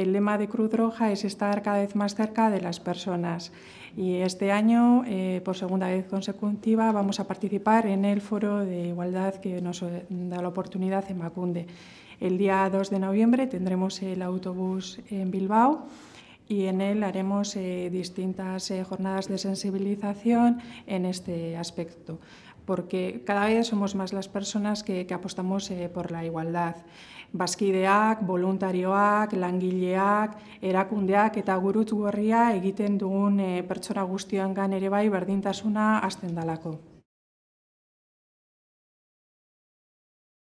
el lema de Cruz Roja es estar cada vez más cerca de las personas. Y este año, eh, por segunda vez consecutiva, vamos a participar en el Foro de Igualdad que nos eh, da la oportunidad en Macunde. El día 2 de noviembre tendremos el autobús en Bilbao y en él haremos eh, distintas eh, jornadas de sensibilización en este aspecto porque cada vez somos más las personas que, apostamos eh, por la igualdad. Baskideak, voluntarioak, langileak, erakundeak eta gurutz gorria egiten dugun eh, pertsona guztioan gan ere bai berdintasuna azten dalako.